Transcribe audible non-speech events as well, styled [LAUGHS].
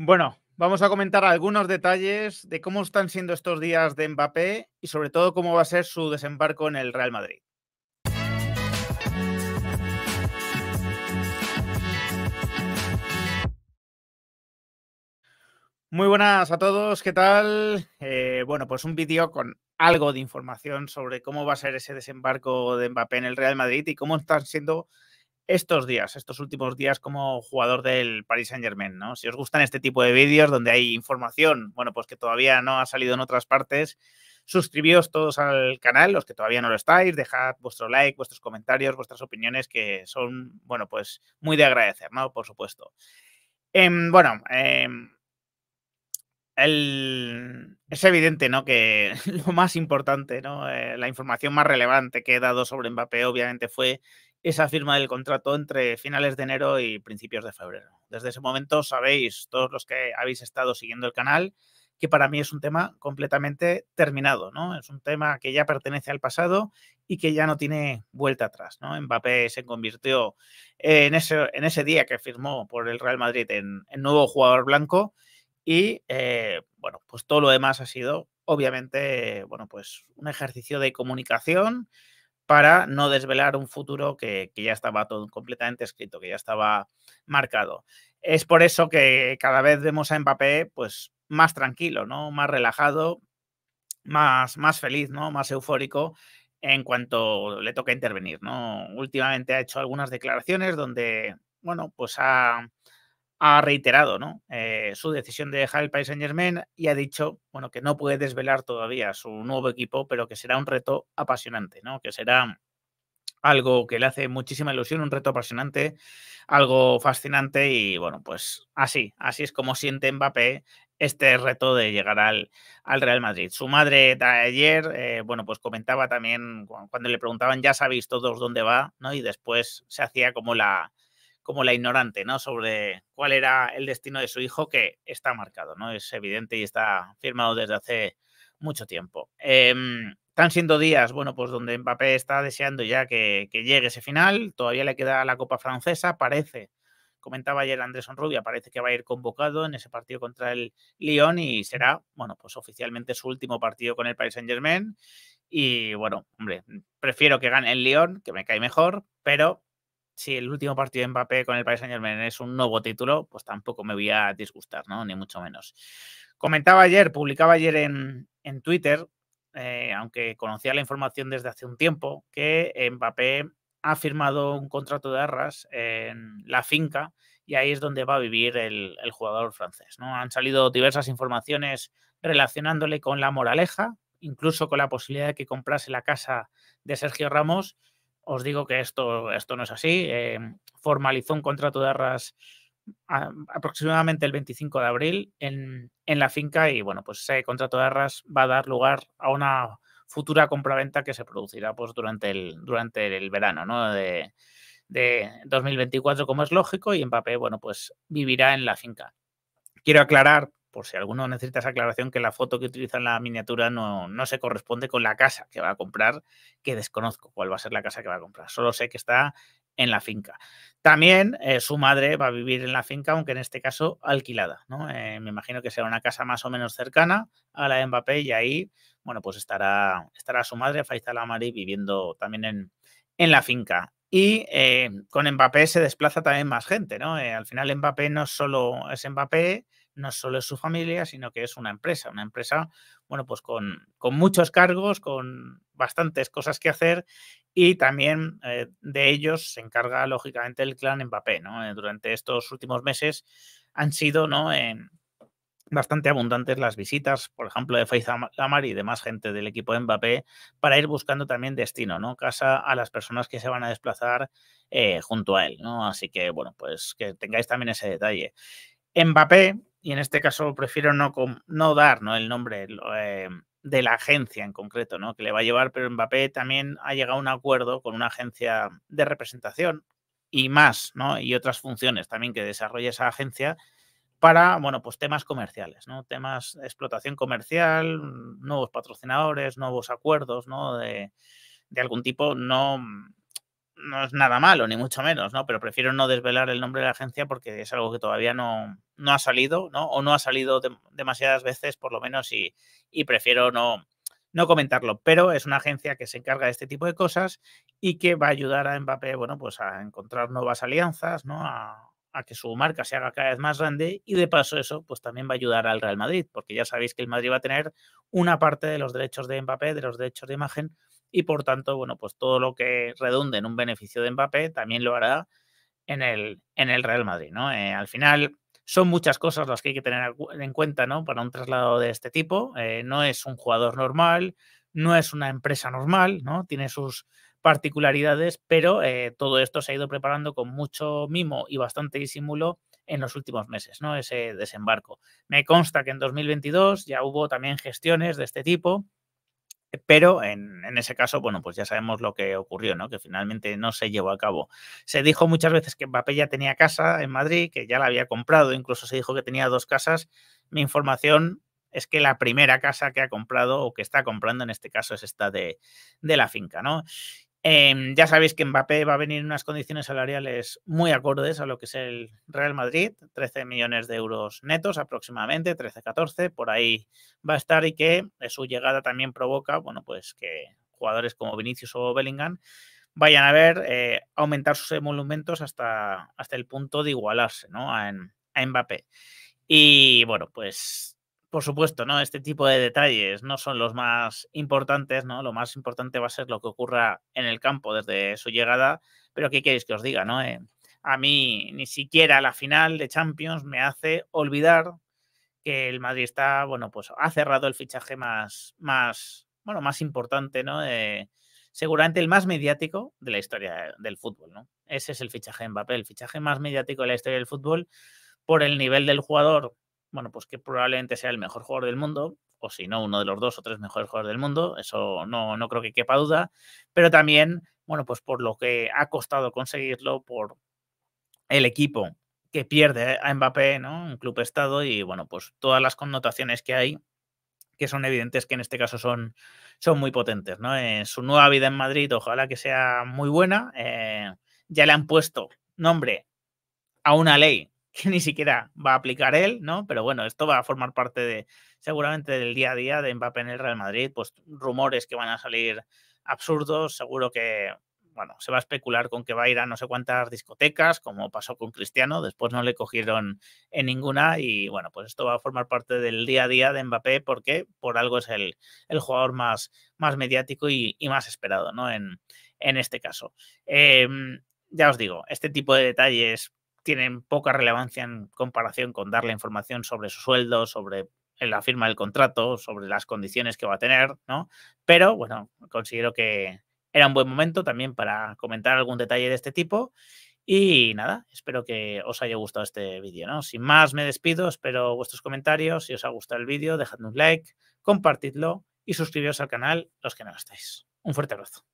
Bueno, vamos a comentar algunos detalles de cómo están siendo estos días de Mbappé y sobre todo cómo va a ser su desembarco en el Real Madrid. Muy buenas a todos, ¿qué tal? Eh, bueno, pues un vídeo con algo de información sobre cómo va a ser ese desembarco de Mbappé en el Real Madrid y cómo están siendo estos días, estos últimos días como jugador del Paris Saint Germain, ¿no? Si os gustan este tipo de vídeos donde hay información, bueno, pues que todavía no ha salido en otras partes, suscribíos todos al canal, los que todavía no lo estáis, dejad vuestro like, vuestros comentarios, vuestras opiniones que son, bueno, pues muy de agradecer, ¿no? Por supuesto. Em, bueno, em, es evidente, ¿no? Que [LAUGHS] lo más importante, ¿no? Eh, la información más relevante que he dado sobre Mbappé, obviamente, fue esa firma del contrato entre finales de enero y principios de febrero. Desde ese momento sabéis, todos los que habéis estado siguiendo el canal, que para mí es un tema completamente terminado, ¿no? Es un tema que ya pertenece al pasado y que ya no tiene vuelta atrás, ¿no? Mbappé se convirtió en ese, en ese día que firmó por el Real Madrid en, nuevo jugador blanco y, eh, bueno, pues todo lo demás ha sido, obviamente, bueno, pues un ejercicio de comunicación, para no desvelar un futuro que, ya estaba todo completamente escrito, que ya estaba marcado. Es por eso que cada vez vemos a Mbappé pues, más tranquilo, ¿no? más relajado, más, más feliz, ¿no? más eufórico en cuanto le toca intervenir. ¿no? Últimamente ha hecho algunas declaraciones donde, bueno, pues ha, ha reiterado eh, su decisión de dejar el país Saint Germain y ha dicho bueno, que no puede desvelar todavía su nuevo equipo, pero que será un reto apasionante, que será algo que le hace muchísima ilusión, un reto apasionante, algo fascinante y bueno, pues así, así es como siente Mbappé este reto de llegar al, Real Madrid. Su madre de ayer, eh, bueno, pues comentaba también cuando le preguntaban, ya sabéis todos dónde va, ¿no? Y después se hacía como la, como la ignorante, ¿no? Sobre cuál era el destino de su hijo que está marcado, ¿no? Es evidente y está firmado desde hace mucho tiempo. están em, siendo días, bueno, pues donde Mbappé está deseando ya que, llegue ese final, todavía le queda la Copa Francesa, parece comentaba ayer Andrés Onrubia, parece que va a ir convocado en ese partido contra el Lyon y será, bueno, pues oficialmente su último partido con el Paris Saint Germain. Y bueno, hombre, prefiero que gane el Lyon, que me cae mejor, pero si el último partido de Mbappé con el País Saint Germain es un nuevo título, pues tampoco me voy a disgustar, ¿no? Ni mucho menos. Comentaba ayer, publicaba ayer en, Twitter, eh, aunque conocía la información desde hace un tiempo, que Mbappé ha firmado un contrato de arras en la finca y ahí es donde va a vivir el, jugador francés. ¿no? Han salido diversas informaciones relacionándole con la moraleja, incluso con la posibilidad de que comprase la casa de Sergio Ramos os digo que esto, esto no es así. Em, formalizó un contrato de arras aproximadamente el 25 de abril en, la finca y bueno, pues ese contrato de arras va a dar lugar a una futura compraventa que se producirá pues durante el, durante el verano ¿no? de, de 2024 como es lógico y Mbappé bueno pues vivirá en la finca. Quiero aclarar por si alguno necesita esa aclaración, que la foto que utiliza en la miniatura no, se corresponde con la casa que va a comprar, que desconozco cuál va a ser la casa que va a comprar. Solo sé que está en la finca. También eh, su madre va a vivir en la finca, aunque en este caso alquilada. Eh, me imagino que será una casa más o menos cercana a la de Mbappé y ahí, bueno, pues estará, estará su madre, Faiza Amari viviendo también en, la finca. Y eh, con Mbappé se desplaza también más gente, al final Mbappé no solo es Mbappé, no solo es su familia, sino que es una empresa, una empresa, bueno, pues con, con muchos cargos, con bastantes cosas que hacer y también eh, de ellos se encarga lógicamente el clan Mbappé, ¿no? Eh, durante estos últimos meses han sido, ¿no? bastante abundantes las visitas, por ejemplo, de feith Amar y demás gente del equipo de Mbappé, para ir buscando también destino, ¿no? Casa a las personas que se van a desplazar eh, junto a él, ¿no? Así que, bueno, pues que tengáis también ese detalle. Mbappé, y en este caso prefiero no, no dar ¿no? el nombre eh, de la agencia en concreto ¿no? que le va a llevar, pero Mbappé también ha llegado a un acuerdo con una agencia de representación y más, ¿no? y otras funciones también que desarrolla esa agencia para, bueno, pues temas comerciales, ¿no? Temas de explotación comercial, nuevos patrocinadores, nuevos acuerdos, ¿no? De, de algún tipo, no, no es nada malo, ni mucho menos, ¿no? Pero prefiero no desvelar el nombre de la agencia porque es algo que todavía no, ha salido, ¿no? O no ha salido demasiadas veces, por lo menos, y, prefiero no, no comentarlo, pero es una agencia que se encarga de este tipo de cosas y que va a ayudar a Mbappé, bueno, pues a encontrar nuevas alianzas, ¿no? A, a, que su marca se haga cada vez más grande y de paso eso, pues también va a ayudar al Real Madrid, porque ya sabéis que el Madrid va a tener una parte de los derechos de Mbappé, de los derechos de imagen, y por tanto, bueno, pues todo lo que redunde en un beneficio de Mbappé también lo hará en el, en el Real Madrid, ¿no? Eh, al final son muchas cosas las que hay que tener en cuenta, ¿no? Para un traslado de este tipo, eh, no es un jugador normal, no es una empresa normal, ¿no? Tiene sus particularidades, pero eh, todo esto se ha ido preparando con mucho mimo y bastante disimulo en los últimos meses, ¿no? Ese desembarco. Me consta que en 2022 ya hubo también gestiones de este tipo, pero en, ese caso, bueno, pues ya sabemos lo que ocurrió, ¿no? Que finalmente no se llevó a cabo. Se dijo muchas veces que Mbappé ya tenía casa en Madrid, que ya la había comprado, incluso se dijo que tenía dos casas. Mi información es que la primera casa que ha comprado o que está comprando en este caso es esta de, de la finca, ¿no? Em, ya sabéis que Mbappé va a venir en unas condiciones salariales muy acordes a lo que es el Real Madrid, 13 millones de euros netos aproximadamente, 13-14, por ahí va a estar y que eh, su llegada también provoca, bueno, pues que jugadores como Vinicius o Bellingham vayan a ver eh, aumentar sus emolumentos hasta, hasta el punto de igualarse ¿no? a, a Mbappé. Y bueno, pues por supuesto, ¿no? Este tipo de detalles no son los más importantes, ¿no? Lo más importante va a ser lo que ocurra en el campo desde su llegada, pero ¿qué queréis que os diga, no? Eh, a mí ni siquiera la final de Champions me hace olvidar que el Madrid está, bueno, pues ha cerrado el fichaje más, más bueno, más importante, ¿no? Eh, seguramente el más mediático de la historia del fútbol, ¿no? Ese es el fichaje en papel, el fichaje más mediático de la historia del fútbol por el nivel del jugador bueno, pues que probablemente sea el mejor jugador del mundo, o si no, uno de los dos o tres mejores jugadores del mundo, eso no, no creo que quepa duda, pero también, bueno, pues por lo que ha costado conseguirlo, por el equipo que pierde a Mbappé, ¿no? Un club estado y, bueno, pues todas las connotaciones que hay, que son evidentes que en este caso son, son muy potentes, ¿no? Eh, su nueva vida en Madrid, ojalá que sea muy buena. Eh, ya le han puesto nombre a una ley que ni siquiera va a aplicar él, ¿no? Pero bueno, esto va a formar parte de seguramente del día a día de Mbappé en el Real Madrid, pues rumores que van a salir absurdos, seguro que bueno, se va a especular con que va a ir a no sé cuántas discotecas, como pasó con Cristiano, después no le cogieron en ninguna y bueno, pues esto va a formar parte del día a día de Mbappé porque por algo es el, el jugador más, más mediático y, más esperado, ¿no? En, en este caso. Em, ya os digo, este tipo de detalles tienen poca relevancia en comparación con darle información sobre su sueldo, sobre la firma del contrato, sobre las condiciones que va a tener, ¿no? Pero bueno, considero que era un buen momento también para comentar algún detalle de este tipo. Y nada, espero que os haya gustado este vídeo, ¿no? Sin más, me despido, espero vuestros comentarios. Si os ha gustado el vídeo, dejadme un like, compartidlo y suscribiros al canal los que no lo estáis. Un fuerte abrazo.